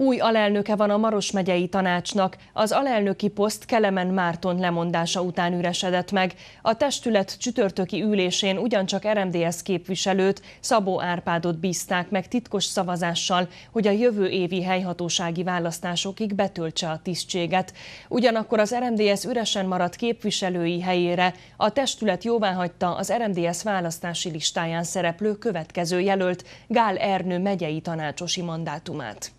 Új alelnöke van a Maros megyei tanácsnak. Az alelnöki poszt Kelemen Márton lemondása után üresedett meg. A testület csütörtöki ülésén ugyancsak RMDS képviselőt, Szabó Árpádot bízták meg titkos szavazással, hogy a jövő évi helyhatósági választásokig betöltse a tisztséget. Ugyanakkor az RMDS üresen maradt képviselői helyére a testület jóváhagyta az RMDS választási listáján szereplő következő jelölt Gál Ernő megyei tanácsosi mandátumát.